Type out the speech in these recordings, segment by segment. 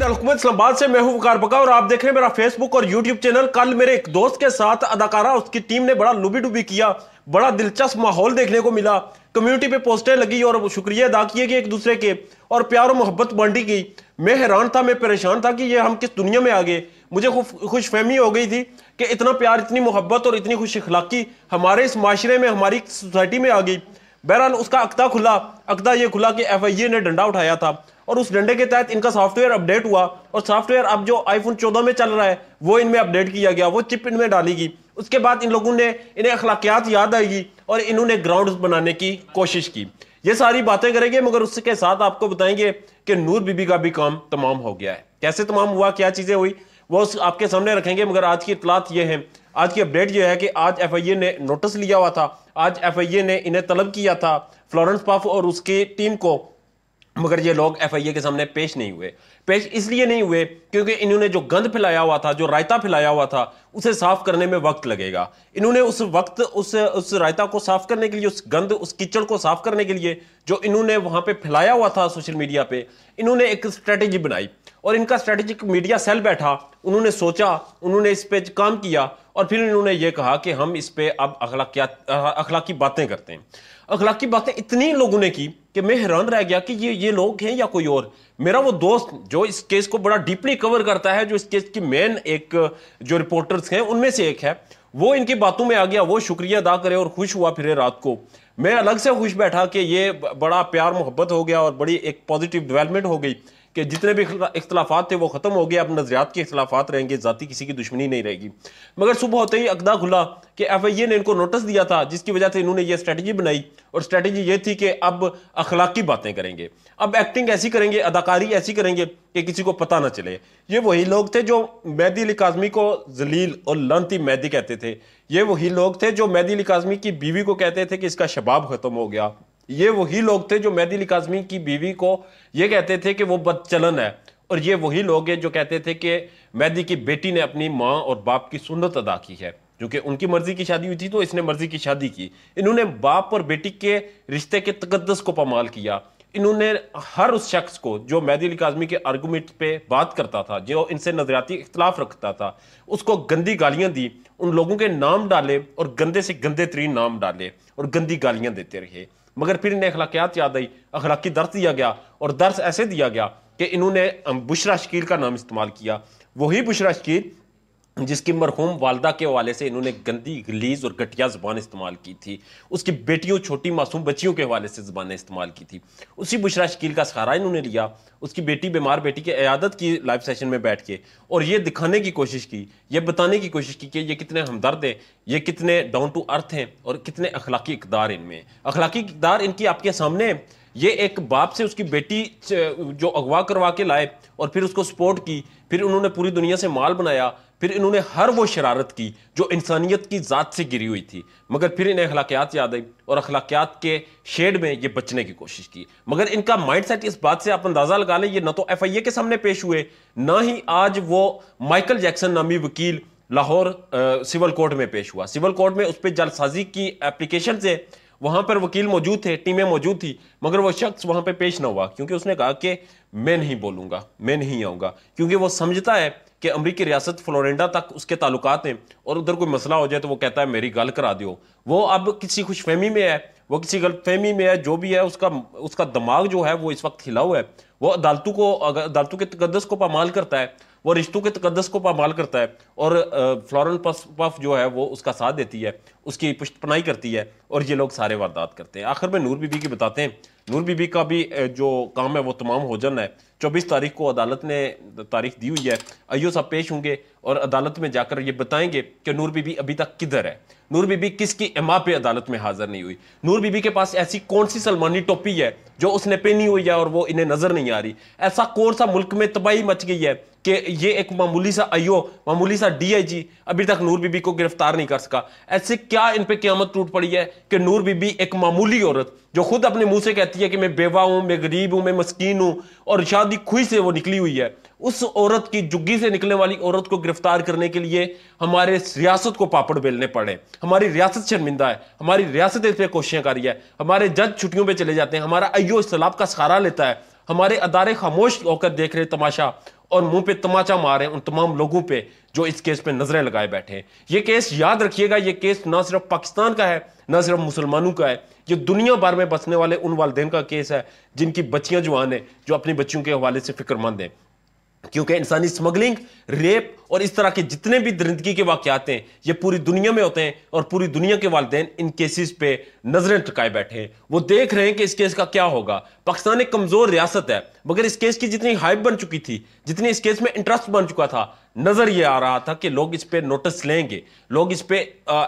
मजीद अलकमत से मैं हूं वकार बका और आप देख रहे हैं मेरा फेसबुक और यूट्यूब चैनल कल मेरे एक दोस्त के साथ अदाकारा उसकी टीम ने बड़ा लुबी डुबी किया बड़ा दिलचस्प माहौल देखने को मिला कम्युनिटी पे पोस्टें लगी और शुक्रिया अदा किए गए एक दूसरे के और प्यार और मोहब्बत बांटी गई मैं हैरान था मैं परेशान था कि ये हम किस दुनिया में आ गए मुझे खुश फहमी हो गई थी कि इतना प्यार इतनी मोहब्बत और इतनी खुश अखलाकी हमारे इस माशरे में हमारी सोसाइटी में आ गई बहरहाल उसका अकदा खुला अकदा ये खुला कि एफ ने डंडा उठाया था और उस डंडे के तहत इनका सॉफ्टवेयर अपडेट हुआ और सॉफ्टवेयर अब जो आईफोन 14 में चल रहा है वो इनमें अपडेट किया गया वो चिप इनमें डालेगी उसके बाद इन लोगों ने इन्हें अखलाकियात याद आएगी और इन्होंने ग्राउंड बनाने की कोशिश की ये सारी बातें करेंगे मगर उसके साथ आपको बताएंगे कि नूर बीबी का भी काम तमाम हो गया है कैसे तमाम हुआ क्या चीज़ें हुई वो उस आपके सामने रखेंगे मगर आज की इतलात ये है आज की अपडेट ये है कि आज एफ आई ए ने नोटिस लिया हुआ था आज एफ आई ए ने इन्हें तलब किया था फ्लोरेंस पफ और उसकी टीम को मगर ये लोग एफ के सामने पेश नहीं हुए पेश इसलिए नहीं हुए क्योंकि इन्होंने जो गंद फैलाया हुआ था जो रायता फैलाया हुआ था उसे साफ करने में वक्त लगेगा इन्होंने उस वक्त उस उस रायता को साफ करने के लिए उस गंद उस कीचड़ को साफ करने के लिए जो इन्होंने वहां पे फैलाया हुआ था सोशल मीडिया पे इन्होंने एक स्ट्रेटेजी बनाई और इनका स्ट्रेटेजिक मीडिया सेल बैठा उन्होंने सोचा उन्होंने इस पर काम किया और फिर इन्होंने ये कहा कि हम इस पर अब अखलाकियात अखलाकी बातें करते हैं अखलाक की बातें इतनी लोगों ने की कि मैं हैरान रह गया कि ये ये लोग हैं या कोई और मेरा वो दोस्त जो इस केस को बड़ा डीपली कवर करता है जो इस केस की मेन एक जो रिपोर्टर्स हैं उनमें से एक है वो इनकी बातों में आ गया वो शुक्रिया अदा करे और खुश हुआ फिरे रात को मैं अलग से खुश बैठा कि ये बड़ा प्यार मोहब्बत हो गया और बड़ी एक पॉजिटिव डेवलपमेंट हो गई कि जितने भी इख्तलाफा थे वो ख़त्म हो गए अब नज़रियात के अख्तलाफा रहेंगे ज़ाती किसी की दुश्मनी नहीं रहेगी मगर सुबह होते ही अकदा खुला कि एफ आई ए ने इनको नोटिस दिया था जिसकी वजह से इन्होंने ये स्ट्रैटी बनाई और स्ट्रेटजी ये थी कि अब अखलाकी बातें करेंगे अब एक्टिंग ऐसी करेंगे अदाकारी ऐसी करेंगे कि किसी को पता ना चले ये वही लोग थे जो मैदी अली काजमी को जलील और लंती मैदी कहते थे ये वही लोग थे जो मैदी अली काजमी की बीवी को कहते थे कि इसका शबाब ख़त्म हो गया ये वही लोग थे जो मेहदी अली काजमी की बीवी को ये कहते थे कि वो बदचलन है और ये वही लोग हैं जो कहते थे कि मेहदी की बेटी ने अपनी माँ और बाप की सुनत अदा की है क्योंकि उनकी मर्जी की शादी हुई थी तो इसने मर्जी की शादी की इन्होंने बाप और बेटी के रिश्ते के तकदस को पमाल किया इन्होंने हर उस शख्स को जो मेहदी अली काजमी के आर्गूमेंट पे बात करता था जो इनसे नजरियाती इख्तलाफ रखता था उसको गंदी गालियां दी उन लोगों के नाम डाले और गंदे से गंदे तरीन नाम डाले और गंदी गालियां देते रहे मगर फिर इन्हें अखलाकियात याद आई अखलाकी दर्स दिया गया और दर्स ऐसे दिया गया कि इन्होंने बुशरा शकील का नाम इस्तेमाल किया वही बुशरा शकील जिसकी मरहूम वालदा के हवाले से इन्होंने गंदी गलीज और घटिया ज़बान इस्तेमाल की थी उसकी बेटियों छोटी मासूम बच्चियों के हवाले से ज़बानें इस्तेमाल की थी उसी बुशरा शकील का सहारा इन्होंने लिया उसकी बेटी बीमार बेटी की अयादत की लाइव सेशन में बैठ के और ये दिखाने की कोशिश की ये बताने की कोशिश की कि ये कितने हमदर्द हैं ये कितने डाउन टू अर्थ हैं और कितने अखलाकी इकदार इनमें अखलाकी इकदार इनकी आपके सामने है ये एक बाप से उसकी बेटी जो अगवा करवा के लाए और फिर उसको सपोर्ट की फिर उन्होंने पूरी दुनिया से माल बनाया फिर इन्होंने हर वो शरारत की जो इंसानियत की ज़ात से गिरी हुई थी मगर फिर इन्हें अखलाकियात याद आई और अखलाकियात के शेड में ये बचने की कोशिश की मगर इनका माइंड सेट इस बात से आप अंदाज़ा लगा लें ये ना तो एफ आई ए के सामने पेश हुए ना ही आज वो माइकल जैक्सन नामी वकील लाहौर सिविल कोर्ट में पेश हुआ सिविल कोर्ट में उस पर जालसाजी की एप्लीकेशन से वहाँ पर वकील मौजूद थे टीमें मौजूद थी मगर वो शख्स वहाँ पर पेश ना हुआ क्योंकि उसने कहा कि मैं नहीं बोलूँगा मैं नहीं आऊँगा क्योंकि वो समझता है कि अमरीकी रियासत फ्लोरिडा तक उसके ताल्लुकात हैं और उधर कोई मसला हो जाए तो वो कहता है मेरी गल करा दो वो अब किसी खुशफहमी में है वो किसी गलतफहमी में है जो भी है उसका उसका दिमाग जो है वो इस वक्त हिला हुआ है वो अदालतों को अदालतों के तकदस को पामाल करता है वो रिश्तों के तकदस को पामाल करता है और फ्लोरल पफ जो है वो उसका साथ देती है उसकी पुष्टपनाई करती है और ये लोग सारे वारदात करते हैं आखिर में नूर बीबी की बताते हैं नूर बीबी का भी जो काम है वो तमाम हो जाना है चौबीस तारीख को अदालत ने तारीख दी हुई है अयो साहब पेश होंगे और अदालत में जाकर ये बताएंगे कि नूर बीबी अभी तक किधर है नूर बीबी किसकी एमा पे अदालत में हाजिर नहीं हुई नूर बीबी के पास ऐसी कौन सी सलमानी टोपी है जो उसने पहनी हुई है और वो इन्हें नजर नहीं आ रही ऐसा कौन सा मुल्क में तबाही मच गई है कि ये एक मामूली सा आईओ मामूली सा डीआईजी अभी तक नूर बीबी को गिरफ्तार नहीं कर सका ऐसे क्या इन पे क्यामत टूट पड़ी है कि नूर बीबी एक मामूली औरत जो खुद अपने मुंह से कहती है कि मैं बेवा हूं मैं गरीब हूं मैं मस्कीन हूं और शादी खुई से वो निकली हुई है उस औरत की जुग्गी से निकलने वाली औरत को गिरफ्तार करने के लिए हमारे रियासत को पापड़ बेलने पड़े हमारी रियासत शर्मिंदा है हमारी रियासत इस पर कोशिशें कर रही है हमारे जज छुट्टियों पर चले जाते हैं हमारा अयो इस का सहारा लेता है हमारे अदारे खामोश होकर देख रहे तमाशा और मुंह पे तमाचा मार रहे हैं उन तमाम लोगों पे जो इस केस पे नजरें लगाए बैठे हैं ये केस याद रखिएगा ये केस ना सिर्फ पाकिस्तान का है ना सिर्फ मुसलमानों का है ये दुनिया भर में बसने वाले उन वालदेन का केस है जिनकी बच्चियां जवान हैं जो अपनी बच्चियों के हवाले से फिक्रमंद हैं क्योंकि इंसानी स्मगलिंग रेप और इस तरह के जितने भी दरिंदगी के वाक़ात हैं ये पूरी दुनिया में होते हैं और पूरी दुनिया के वालदेन इन केसेस पे नज़रें टकाए बैठे हैं वो देख रहे हैं कि इस केस का क्या होगा पाकिस्तान एक कमज़ोर रियासत है मगर इस केस की जितनी हाइप बन चुकी थी जितनी इस केस में इंटरेस्ट बन चुका था नज़र ये आ रहा था कि लोग इस पर नोटिस लेंगे लोग इस पर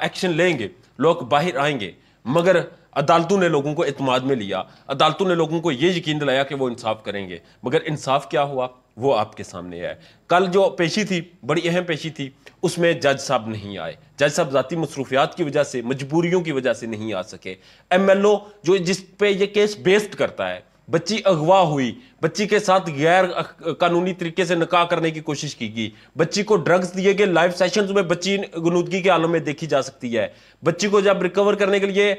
एक्शन लेंगे लोग बाहर आएंगे मगर अदालतों ने लोगों को अतमाद में लिया अदालतों ने लोगों को ये यकीन दिलाया कि वो इंसाफ करेंगे मगर इंसाफ क्या हुआ वो आपके सामने आए कल जो पेशी थी बड़ी अहम पेशी थी उसमें जज साहब नहीं आए जज साहब ज़ाती मसरूफियात की वजह से मजबूरियों की वजह से नहीं आ सके एम एल ओ जो जिस पे ये केस बेस्ड करता है बच्ची अगवा हुई बच्ची के साथ गैर कानूनी तरीके से निकाह करने की कोशिश की गई बच्ची को ड्रग्स दिए गए लाइव सेशन में बच्ची गनूदगी के आलम में देखी जा सकती है बच्ची को जब रिकवर करने के लिए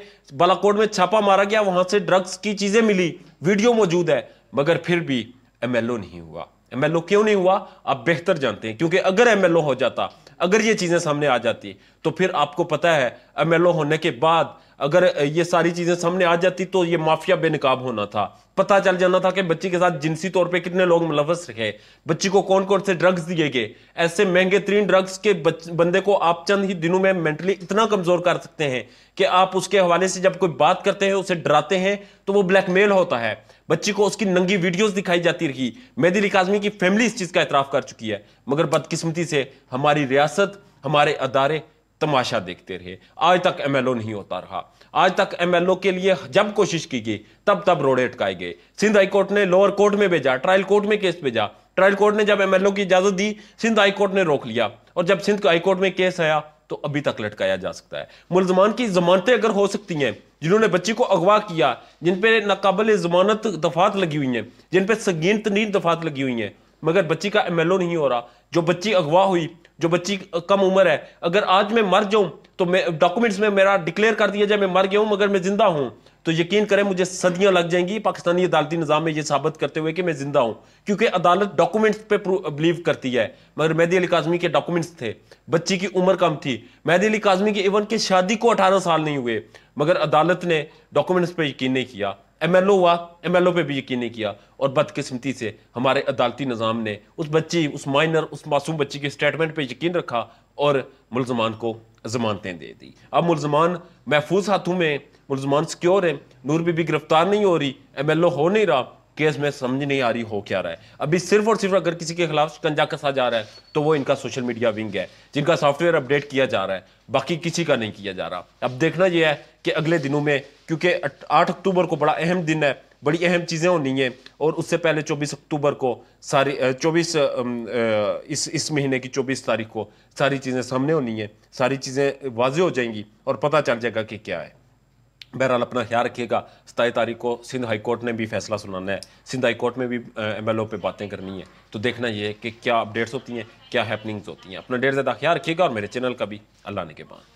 बालाकोट में छापा मारा गया वहां से ड्रग्स की चीजें मिली वीडियो मौजूद है मगर फिर भी एमएलओ नहीं हुआ एमएलओ क्यों नहीं हुआ आप बेहतर जानते हैं क्योंकि अगर एमएलओ हो जाता अगर ये चीजें सामने आ जाती तो फिर आपको पता है एमएलओ होने के बाद अगर ये सारी चीजें सामने आ जाती तो ये माफिया बेनकाब होना था पता चल जाना था कि बच्ची के साथ जिनसी तौर पे कितने लोग मुलवस रहे बच्ची को कौन कौन से ड्रग्स दिए गए ऐसे महंगे तीन ड्रग्स के बंदे को आप चंद ही दिनों में मेंटली इतना कमजोर कर सकते हैं कि आप उसके हवाले से जब कोई बात करते हैं उसे डराते हैं तो वो ब्लैकमेल होता है बच्ची को उसकी नंगी वीडियोस दिखाई जाती रही मेहदी अली काजमी की फैमिली इस चीज का एतराफ कर चुकी है मगर बदकिस्मती से हमारी रियासत हमारे अदारे तमाशा देखते रहे आज तक एमएलओ नहीं होता रहा आज तक एमएलओ के लिए जब कोशिश की गई तब तब रोड़े अटकाए गए सिंध हाईकोर्ट ने लोअर कोर्ट में भेजा ट्रायल कोर्ट में केस भेजा ट्रायल कोर्ट ने जब एमएलओ की इजाजत दी सिंध हाईकोर्ट ने रोक लिया और जब सिंध हाईकोर्ट में केस आया तो अभी तक लटकाया जा सकता है मुलजमान की जमानतें अगर हो सकती हैं जिन्होंने बच्ची को अगवा किया जिन पर नाकबल जमानत दफात लगी हुई हैं जिन पर संगीन तनीन दफात लगी हुई हैं मगर बच्ची का एमएलओ नहीं हो रहा जो बच्ची अगवा हुई जो बच्ची कम उम्र है अगर आज मैं मर जाऊं तो मैं डॉक्यूमेंट्स में मेरा डिक्लेयर कर दिया जाए मैं मर गया हूं मगर मैं जिंदा हूं तो यकीन करें मुझे सदियां लग जाएंगी पाकिस्तानी अदालती निज़ाम में ये साबित करते हुए कि मैं जिंदा हूं क्योंकि अदालत डॉक्यूमेंट्स पे बिलीव करती है मगर मेहदी अली काजमी के डॉक्यूमेंट्स थे बच्ची की उम्र कम थी मेहदी अली काजमी के इवन के शादी को अठारह साल नहीं हुए मगर अदालत ने डॉक्यूमेंट्स पर यकीन नहीं किया एमएलओ हुआ एमएलओ पे भी यकीन नहीं किया और बदकिस्मती से हमारे अदालती निज़ाम ने उस बच्ची उस माइनर उस मासूम बच्ची के स्टेटमेंट पे यकीन रखा और मुलजमान को जमानतें दे दी अब मुलजमान महफूज हाथों में मुलजमान सिक्योर हैं नूर बीबी गिरफ्तार नहीं हो रही एम एल ओ हो नहीं रहा केस में समझ नहीं आ रही हो क्या रहा है अभी सिर्फ और सिर्फ अगर किसी के खिलाफ कंजा कसा जा रहा है तो वो इनका सोशल मीडिया विंग है जिनका सॉफ्टवेयर अपडेट किया जा रहा है बाकी किसी का नहीं किया जा रहा अब देखना यह है कि अगले दिनों में क्योंकि आठ अक्टूबर को बड़ा अहम दिन है बड़ी अहम चीज़ें होनी है और उससे पहले 24 अक्टूबर को सारी 24 इस इस महीने की 24 तारीख को सारी चीज़ें सामने होनी है सारी चीज़ें वाजे हो जाएंगी और पता चल जाएगा कि क्या है बहरहाल अपना ख्याल रखिएगा सताई तारीख को सिंध हाई कोर्ट ने भी फैसला सुनाना है सिंध हाई कोर्ट में भी एम एल ओ पे बातें करनी है तो देखना ये है कि क्या अपडेट्स होती हैं क्या हैपनिंग्स होती हैं अपना डेट ज़्यादा ख्याल रखिएगा और मेरे चैनल का भी अल्लाह ने के बाद